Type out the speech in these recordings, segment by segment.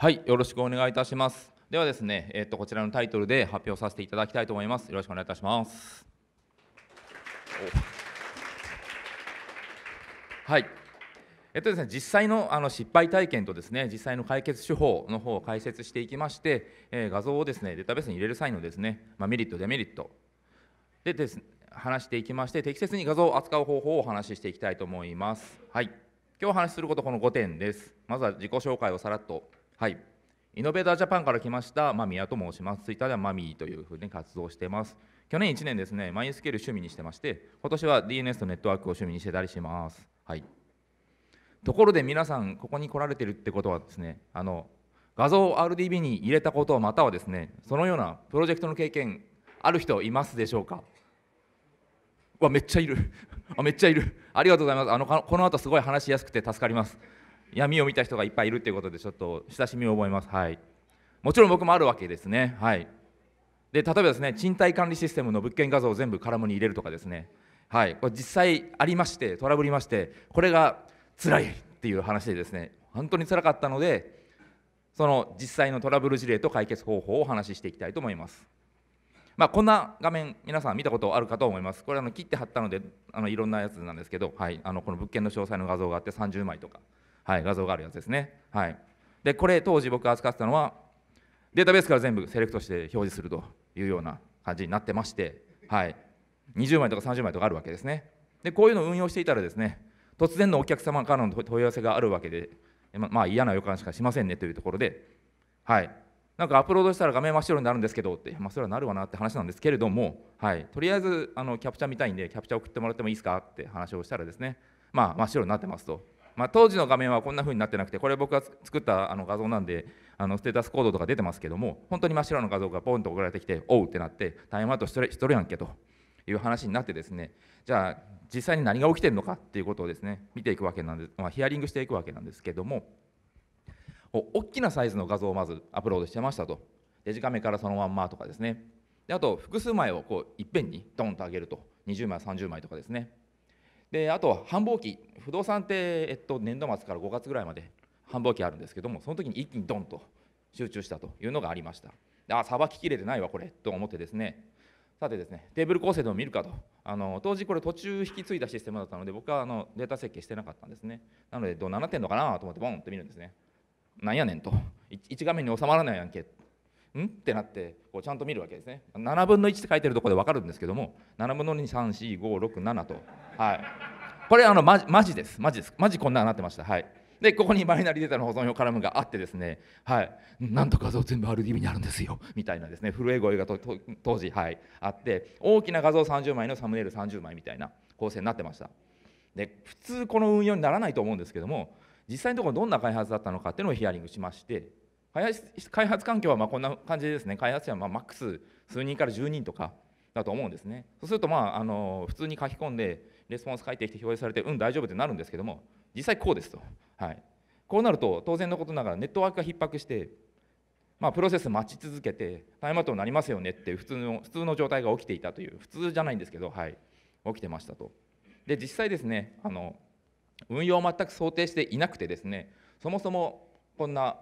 はいよろしくお願いいたしますではですねえっ、とこちらのタイトルで発表させていただきたいと思いますよろしくお願いいたしますはいえっとですね、実際のあの失敗体験とですね実際の解決手法の方を解説していきまして、えー、画像をですねデータベースに入れる際のですね、まあ、メリットデメリットでです、ね、話していきまして適切に画像を扱う方法をお話ししていきたいと思います。はい、今日お話しすることこの5点です。まずは自己紹介をさらっとはい、イノベータージャパンから来ました間宮と申します。ツイッターではマミーというふうに活動してます。去年1年ですね、マインスケール趣味にしてまして、今年は DNS とネットワークを趣味にしてたりします。はい、ところで皆さん、ここに来られてるってことはですね、あの画像を RDB に入れたことまたはですね、そのようなプロジェクトの経験、ある人いますでしょうかわめっちゃいる あめっちゃいるありがとうございますあのこの後すごい話しやすくて助かります闇を見た人がいっぱいいるということでちょっと親しみを覚えます、はい、もちろん僕もあるわけですね、はい、で例えばですね賃貸管理システムの物件画像を全部カラムに入れるとかですね、はい、これ実際ありましてトラブりましてこれが辛いっていう話でですね本当につらかったのでその実際のトラブル事例と解決方法をお話ししていきたいと思います。まあ、こんな画面、皆さん見たことあるかと思います。これあの切って貼ったので、あのいろんなやつなんですけど、はい、あのこの物件の詳細の画像があって30枚とかはい、画像があるやつですね。はい、でこれ当時僕が扱ってたのはデータベースから全部セレクトして表示するというような感じになってまして、はい、20枚とか30枚とかあるわけですね。でこういうのを運用していたらですね突然のお客様からの問い合わせがあるわけで、ま、まあ嫌な予感しかしませんねというところで、はい、なんかアップロードしたら画面真っ白になるんですけどって、まあ、それはなるわなって話なんですけれども、はい、とりあえずあのキャプチャー見たいんでキャプチャー送ってもらってもいいですかって話をしたらですね、まあ、真っ白になってますと。まあ、当時の画面はこんな風になってなくてこれ僕が作ったあの画像なんであのステータスコードとか出てますけども本当に真っ白の画像がポンと送られてきておうってなってタイムアウトしとるしとるやんけという話になってですねじゃあ実際に何が起きてるのかっていうことをですね見ていくわけなんです、まあ、ヒアリングしていくわけなんですけども大きなサイズの画像をまずアップロードしてましたとデジカメからそのまんまとかですねであと複数枚をこういっぺんにドンと上げると20枚30枚とかですねであと繁忙期不動産って、えっと、年度末から5月ぐらいまで繁忙期あるんですけどもその時に一気にドンと集中したというのがありましたああさばききれてないわこれと思ってですねさてですねテーブル構成でも見るかとあの当時これ途中引き継いだシステムだったので僕はあのデータ設計してなかったんですねなのでどうなってんのかなと思ってボンって見るんですねなんやねんと1画面に収まらないやんけんってなってこうちゃんと見るわけですね7分の1って書いてるとこで分かるんですけども7分の234567とはいこれあのマジマジですマジですマジこんななってましたはいでここにバイナリーデータの保存用カラムがあってですねはいなんと画像全部 RDB にあるんですよみたいなですね震え声が当時はいあって大きな画像30枚のサムネイル30枚みたいな構成になってましたで普通この運用にならないと思うんですけども実際のところどんな開発だったのかっていうのをヒアリングしまして開発環境はまこんな感じですね開発者はまマックス数人から10人とかだと思うんですねそうするとまああの普通に書き込んでレスポンス書いてきて表示されてうん大丈夫ってなるんですけども実際こうですと、はい、こうなると当然のことながらネットワークが逼迫してまあ、プロセス待ち続けてタイムアウトになりますよねって普通の普通の状態が起きていたという普通じゃないんですけど、はい、起きてましたと。で実際ですねあの運用を全く想定していなくてですねそもそもこんな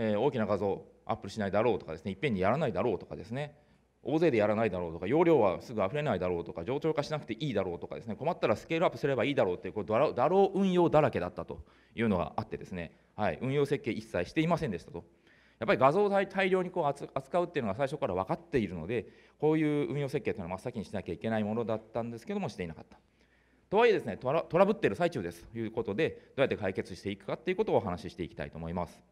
えー、大きな画像アップしないだろうとかですねいっぺんにやらないだろうとかですね大勢でやらないだろうとか容量はすぐ溢れないだろうとか冗長化しなくていいだろうとかですね困ったらスケールアップすればいいだろうっていうこれだろう運用だらけだったというのがあってですね、はい、運用設計一切していませんでしたと。やっぱり画像を大量にこう扱うっていうのが最初から分かっているのでこういう運用設計というのは真っ先にしなきゃいけないものだったんですけどもしていなかった。とはいえですねトラブってる最中ですということでどうやって解決していくかっていうことをお話ししていきたいと思います。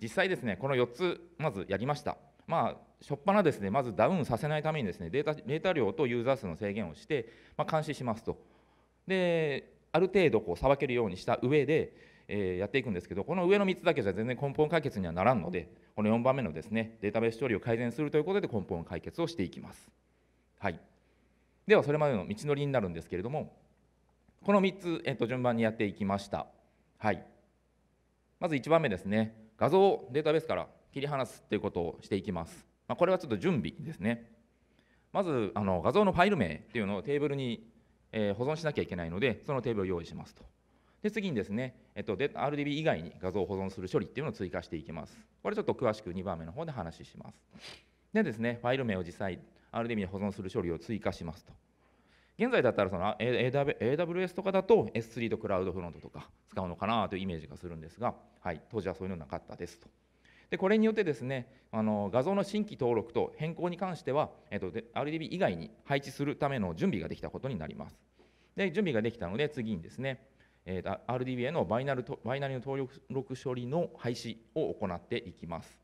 実際ですねこの4つまずやりましたまあ初っ端ですねまずダウンさせないためにですねデータデータ量とユーザー数の制限をして、まあ、監視しますとである程度こうさばけるようにした上で、えー、やっていくんですけどこの上の3つだけじゃ全然根本解決にはならんのでこの4番目のですねデータベース処理を改善するということで根本解決をしていきます、はい、ではそれまでの道のりになるんですけれどもこの3つ、えっと、順番にやっていきました、はい、まず1番目ですね画像をデータベースから切り離すということをしていきます。まあ、これはちょっと準備ですね。まずあの画像のファイル名っていうのをテーブルに、えー、保存しなきゃいけないので、そのテーブルを用意しますと。で次にですね、えっと、RDB 以外に画像を保存する処理っていうのを追加していきます。これちょっと詳しく2番目の方で話します。でですね、ファイル名を実際 RDB に保存する処理を追加しますと。現在だったらその AWS とかだと S3 とクラウドフロントとか使うのかなというイメージがするんですが、はい、当時はそういうのなかったですと。でこれによってですねあの画像の新規登録と変更に関しては、えっと、RDB 以外に配置するための準備ができたことになります。で準備ができたので次にですね、えー、RDB へのバイナルバイナリの登録処理の廃止を行っていきます。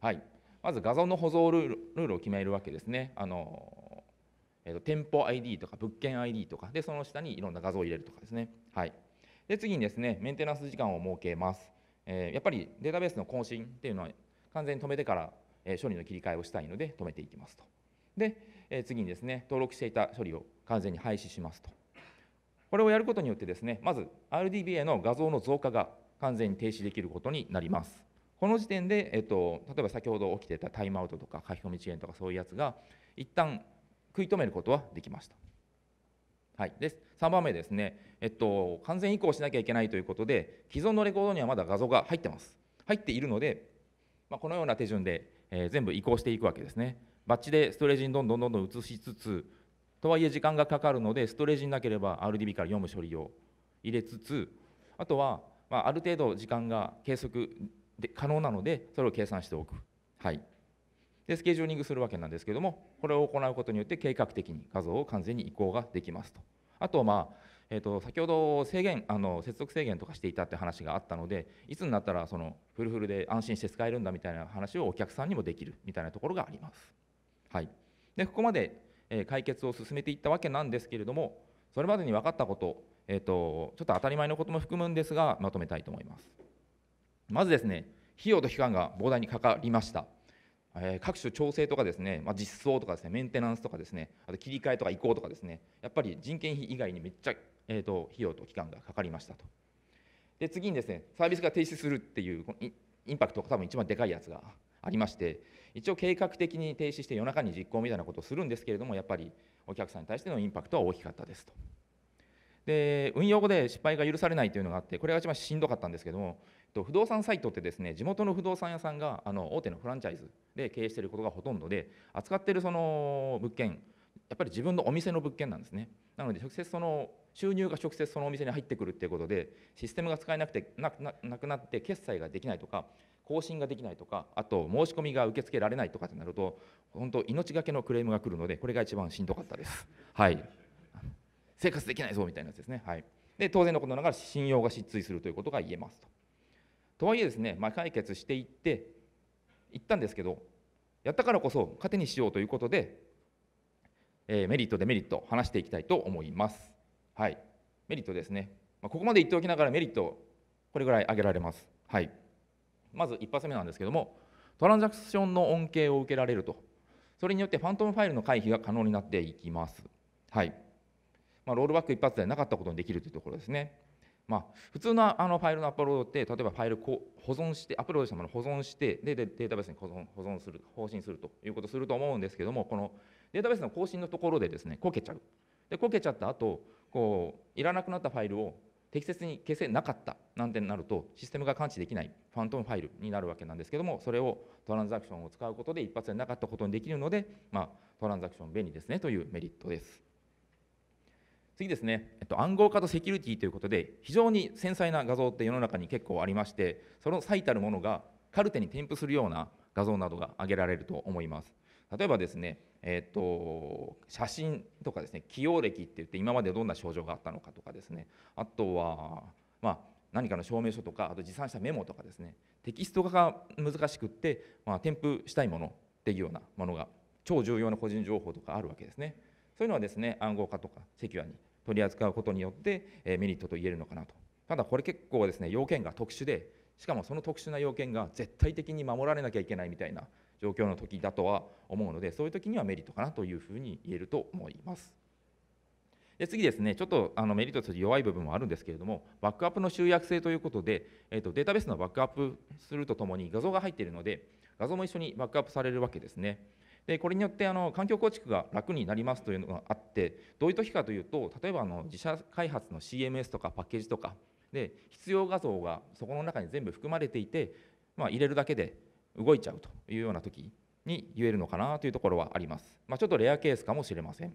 はい、まず画像の保存ルールを決めるわけですね。あのえー、と店舗 ID とか物件 ID とかでその下にいろんな画像を入れるとかですね、はい、で次にですねメンテナンス時間を設けます、えー、やっぱりデータベースの更新っていうのは完全に止めてから、えー、処理の切り替えをしたいので止めていきますとで、えー、次にですね登録していた処理を完全に廃止しますとこれをやることによってですねまず RDBA の画像の増加が完全に停止できることになりますこの時点で、えっと、例えば先ほど起きてたタイムアウトとか書き込み遅延とかそういうやつが一旦食い止めることはできました。はい、で3番目ですね、えっと、完全移行しなきゃいけないということで既存のレコードにはまだ画像が入ってます入っているので、まあ、このような手順で、えー、全部移行していくわけですねバッチでストレージにどんどんどんどん移しつつとはいえ時間がかかるのでストレージになければ RDB から読む処理を入れつつあとは、まあ、ある程度時間が計測で可能なのでそれを計算しておく。はいでスケジューリングするわけなんですけどもこれを行うことによって計画的に画像を完全に移行ができますとあとまあえー、と先ほど制限あの接続制限とかしていたって話があったのでいつになったらそのフルフルで安心して使えるんだみたいな話をお客さんにもできるみたいなところがあります。はい、でここまで、え解決を進めていったわけなんですけれどもそれまでに分かったこと,、えーとちょっと当たり前のことも含むんですがまとめたいと思います。まずですね費用と期間が膨大にかかりました。え各種調整とかですね、まあ、実装とかですねメンテナンスとかですねあと切り替えとか移行とかですねやっぱり人件費以外にめっちゃ、えーと、費用と期間がかかりましたとで次にですねサービスが停止するっていうインパクトが多分一番でかいやつがありまして一応計画的に停止して夜中に実行みたいなことをするんですけれどもやっぱりお客さんに対してのインパクトは大きかったですとで運用後で失敗が許されないというのがあってこれが一番しんどかったんですけども不動産サイトってですね地元の不動産屋さんがあの大手のフランチャイズで経営していることがほとんどで扱っているその物件やっぱり自分のお店の物件なんですねなので直接その収入が直接そのお店に入ってくるっていうことでシステムが使えなくてなくなって決済ができないとか更新ができないとかあと申し込みが受け付けられないとかってなると本当命がけのクレームが来るのでこれが一番しんどかったですはい生活できないぞみたいなやつですねはいで当然のことながら信用が失墜するということが言えますととはいえですね、まあ、解決していって行ったんですけどやったからこそ糧にしようということで、えー、メリットデメリット話していきたいと思います。はい、メリットですね、まあ、ここまで言っておきながらメリットこれぐらい挙げられます。はい、まず1発目なんですけどもトランザクションの恩恵を受けられるとそれによってファントムファイルの回避が可能になっていきます。はいまあ、ロールバック一発でなかったことにできるというところですね。まあ、普通のあのファイルのアップロードって例えばファイル保存してアップロードしたものを保存してでデータベースに保存保存する更新するということをすると思うんですけどもこのデータベースの更新のところでですねこけちゃうでこけちゃった後こういらなくなったファイルを適切に消せなかったなんてなるとシステムが感知できないファントムファイルになるわけなんですけどもそれをトランザクションを使うことで一発でなかったことにできるので、まあ、トランザクション便利ですねというメリットです。次ですね、えっと、暗号化とセキュリティということで非常に繊細な画像って世の中に結構ありましてその最たるものがカルテに添付するような画像などが挙げられると思います。例えばですね、えっと、写真とかですね起用歴っていって今までどんな症状があったのかとかですねあとは、まあ、何かの証明書とかあと持参したメモとかですねテキスト化が難しくって、まあ、添付したいものっていうようなものが超重要な個人情報とかあるわけですね。そういうのはですね暗号化とかセキュアに取り扱うことによって、えメリットと言えるのかなとただこれ結構ですね要件が特殊でしかもその特殊な要件が絶対的に守られなきゃいけないみたいな状況の時だとは思うのでそういう時にはメリットかなというふうに言えると思います。で次ですね、ちょっとあのメリットとして弱い部分もあるんですけれども、バックアップの集約性ということで、えー、とデータベースのバックアップするとともに画像が入っているので、画像も一緒にバックアップされるわけですね。でこれによってあの環境構築が楽になりますというのがあってどういう時かというと例えばあの自社開発の CMS とかパッケージとかで必要画像がそこの中に全部含まれていて、まあ、入れるだけで動いちゃうというような時に言えるのかなというところはあります、まあ、ちょっとレアケースかもしれません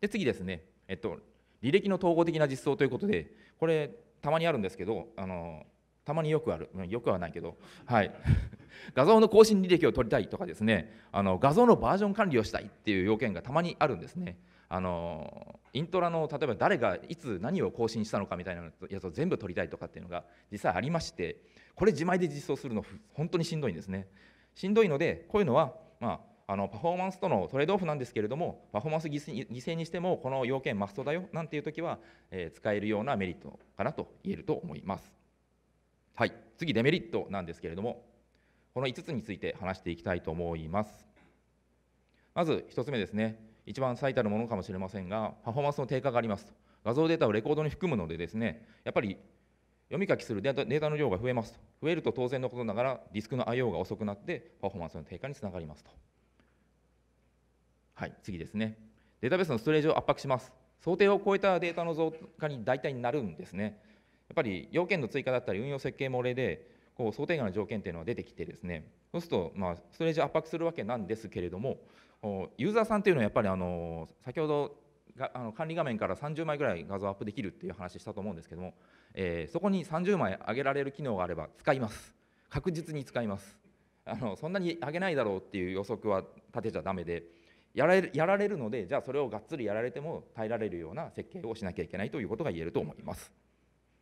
で次ですね、えっと、履歴の統合的な実装ということでこれたまにあるんですけどあのたまによくあるよくはないけどはい画像の更新履歴を取りたいとかですねあの画像のバージョン管理をしたいっていう要件がたまにあるんですね。あのイントラの例えば誰がいつ何を更新したのかみたいなやつを全部取りたいとかっていうのが実際ありましてこれ自前で実装するの本当にしんどいんですねしんどいのでこういうのは、まあ、あのパフォーマンスとのトレードオフなんですけれどもパフォーマンス犠牲にしてもこの要件マストだよなんていう時は、えー、使えるようなメリットかなと言えると思いますはい次デメリットなんですけれどもこの5つについて話していきたいと思います。まず1つ目ですね、一番最たるものかもしれませんが、パフォーマンスの低下があります画像データをレコードに含むのでですね、やっぱり読み書きするデータの量が増えますと。増えると当然のことながら、ディスクの IO が遅くなって、パフォーマンスの低下につながりますと。はい、次ですね。データベースのストレージを圧迫します。想定を超えたデータの増加に大体なるんですね。やっぱり要件の追加だったり運用設計漏れでこう想定外の条件っていうのが出てきてですねそうすると、まあ、ストレージを圧迫するわけなんですけれどもユーザーさんというのはやっぱりあの先ほどがあの管理画面から30枚ぐらい画像アップできるっていう話したと思うんですけども、えそこに30枚上げられる機能があれば使います確実に使いますあのそんなに上げないだろうっていう予測は立てちゃだめでやられやられるのでじゃあそれをがっつりやられても耐えられるような設計をしなきゃいけないということが言えると思います。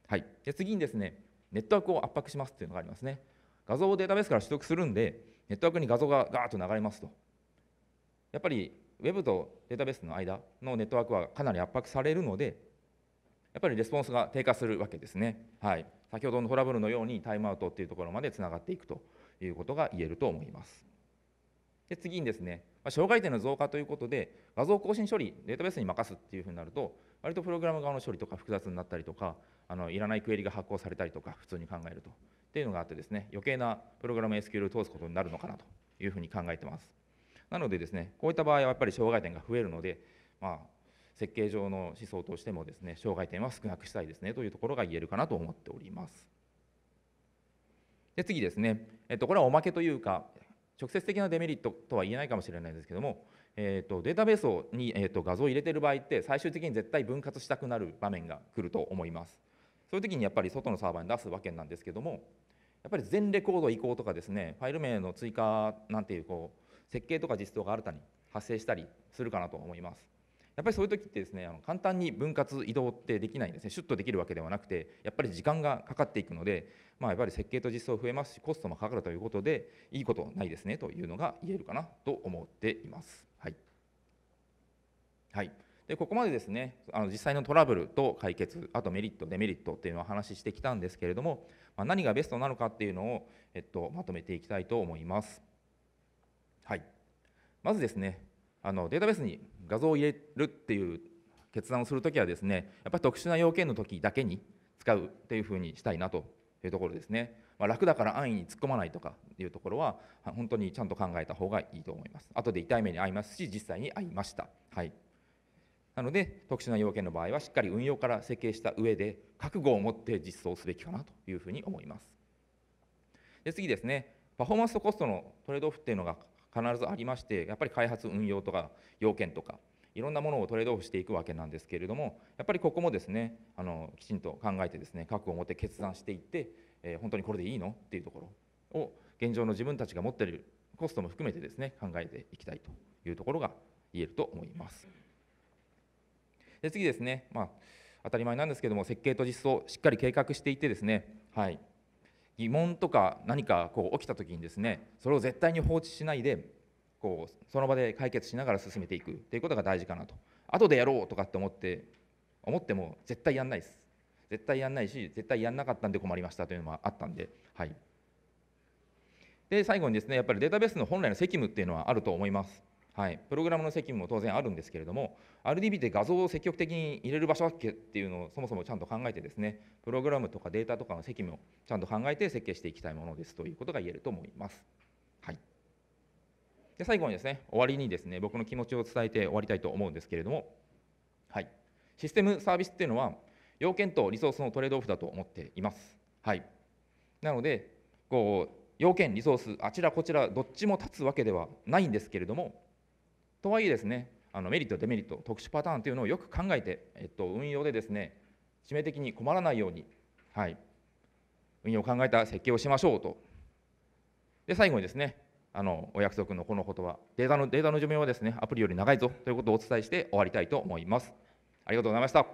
はい、で次にですねネットワークを圧迫しますっていうのがありますね画像をデータベースから取得するんでネットワークに画像がガーッと流れますとやっぱり Web とデータベースの間のネットワークはかなり圧迫されるのでやっぱりレスポンスが低下するわけですね、はい、先ほどのトラブルのようにタイムアウトっていうところまでつながっていくということが言えると思いますで次にですね、ま障害点の増加ということで、画像更新処理、データベースに任すっていうふうになると、割とプログラム側の処理とか複雑になったりとか、あのいらないクエリが発行されたりとか、普通に考えると。っていうのがあってですね、余計なプログラム SQL を通すことになるのかなというふうに考えてます。なのでですね、こういった場合はやっぱり障害点が増えるので、まあ、設計上の思想としてもですね、障害点は少なくしたいですねというところが言えるかなと思っております。で次ですね、えっと、これはおまけというか、直接的なデメリットとは言えないかもしれないですけども、えーと、データベースをに、えーと、と画像を入れてる場合って最終的に絶対分割したくなる場面が来ると思いますそういう時にやっぱり外のサーバーに出すわけなんですけどもやっぱり全レコード移行とかですねファイル名の追加なんていうこう設計とか実装が新たに発生したりするかなと思いますやっぱりそういう時ってですねあの簡単に分割移動ってできないんですねシュッとできるわけではなくてやっぱり時間がかかっていくので、まあ、やっぱり設計と実装増えますしコストもかかるということでいいことないですねというのが言えるかなと思っています。はい、はいでここまでですねあの実際のトラブルと解決あとメリットデメリットっていうのを話してきたんですけれども、まあ、何がベストなのかっていうのを、えっと、まとめていきたいと思います。はい、まずですねあのデータベースに画像を入れるっていう決断をするときはですねやっぱり特殊な要件の時だけに使うっていうふうにしたいなというところですね、まあ、楽だから安易に突っ込まないとかいうところは本当にちゃんと考えた方がいいと思います後で痛い目に遭いますし実際に遭いましたはいなので特殊な要件の場合はしっかり運用から設計した上で覚悟を持って実装すべきかなというふうに思いますで次ですねパフォーマンスとコストのトレードオフっていうのが必ずありましてやっぱり開発運用とか要件とかいろんなものをトレードオフしていくわけなんですけれどもやっぱりここもですねあのきちんと考えてですね覚悟を持って決断していって、えー、本当にこれでいいのっていうところを現状の自分たちが持っているコストも含めてですね考えていきたいというところが言えると思います。で次ですね、まあ、当たり前なんですけども設計と実装をしっかり計画していてですね、はい、疑問とか何かこう起きた時にですねそれを絶対に放置しないでこうその場で解決しながら進めていくっていうことが大事かなと後でやろうとかって思って思っても絶対やんないです絶対やんないし絶対やんなかったんで困りましたというのもあったんではいで最後にですねやっぱりデータベースの本来の責務っていうのはあると思いますはい、プログラムの責務も当然あるんですけれども RDB で画像を積極的に入れる場所だっけっていうのをそもそもちゃんと考えてですねプログラムとかデータとかの責務をちゃんと考えて設計していきたいものですということが言えると思います。はい、で最後にですね終わりにですね僕の気持ちを伝えて終わりたいと思うんですけれども、はい、システムサービスっていうのは要件とリソースのトレードオフだと思っています。はい、なのでこう要件リソースあちらこちらどっちも立つわけではないんですけれどもとはいえですねあのメリットデメリット特殊パターンというのをよく考えて、えっと、運用でですね致命的に困らないように、はい、運用を考えた設計をしましょうとで最後にですねあのお約束のこの言葉データのデータの寿命はですねアプリより長いぞということをお伝えして終わりたいと思いますありがとうございました